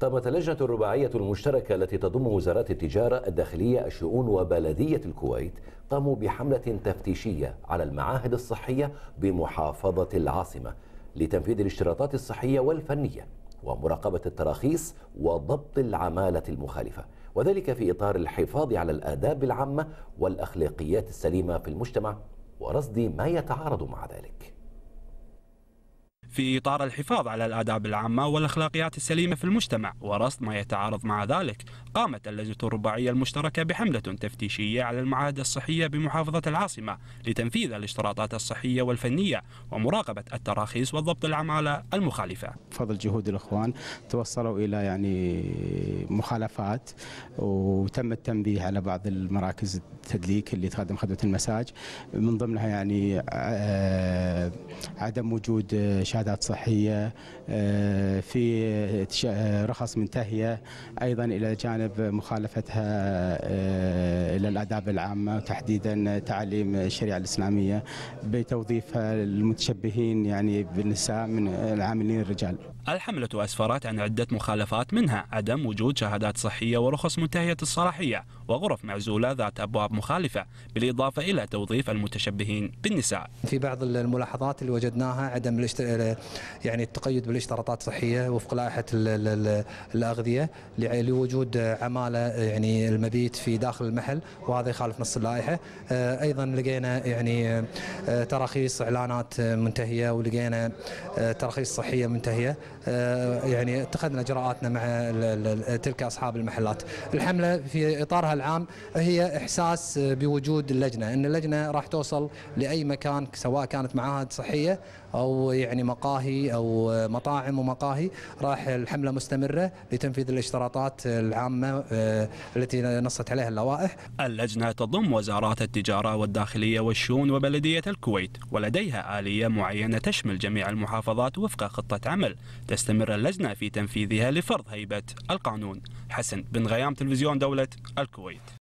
طابت اللجنة الرباعية المشتركة التي تضم وزارات التجارة الداخلية الشؤون وبلدية الكويت قاموا بحملة تفتيشية على المعاهد الصحية بمحافظة العاصمة لتنفيذ الاشتراطات الصحية والفنية ومراقبة التراخيص وضبط العمالة المخالفة وذلك في إطار الحفاظ على الآداب العامة والأخلاقيات السليمة في المجتمع ورصد ما يتعارض مع ذلك في إطار الحفاظ على الآداب العامة والأخلاقيات السليمة في المجتمع ورصد ما يتعارض مع ذلك قامت اللجنة الرباعية المشتركة بحملة تفتيشية على المعاهد الصحية بمحافظة العاصمة لتنفيذ الاشتراطات الصحية والفنية ومراقبة التراخيص وضبط العمالة المخالفة بفضل جهود الإخوان توصلوا إلى يعني مخالفات وتم التنبيه على بعض المراكز التدليك اللي تقدم خدمة المساج من ضمنها يعني آه، عدم وجود شهادة مساعدات صحية آه، في آه، رخص منتهية أيضا إلى جانب مخالفتها آه، إلى الآداب العامة وتحديدا تعاليم الشريعة الإسلامية بتوظيفها للمتشبهين يعني بالنساء من العاملين الرجال الحملة أسفرت عن عدة مخالفات منها عدم وجود شهادات صحية ورخص منتهية الصلاحية وغرف معزولة ذات أبواب مخالفة بالإضافة إلى توظيف المتشبهين بالنساء في بعض الملاحظات اللي وجدناها عدم يعني التقيد بالاشتراطات الصحية وفق لائحة الأغذية لوجود عمالة يعني المبيت في داخل المحل وهذا يخالف نص اللائحة آه، أيضا لقينا يعني آه، تراخيص إعلانات منتهية ولقينا آه، تراخيص صحية منتهية يعني اتخذنا إجراءاتنا مع تلك أصحاب المحلات الحملة في إطارها العام هي إحساس بوجود اللجنة أن اللجنة راح توصل لأي مكان سواء كانت معاهد صحية أو يعني مقاهي أو مطاعم ومقاهي راح الحملة مستمرة لتنفيذ الاشتراطات العامة آه، التي نصت عليها اللوائح اللجنة تضم وزارات التجارة والداخلية والشؤون وبلدية الكويت ولديها آلية معينة تشمل جميع المحافظات وفق خطة عمل تستمر اللجنة في تنفيذها لفرض هيبة القانون حسن بن غيام تلفزيون دولة الكويت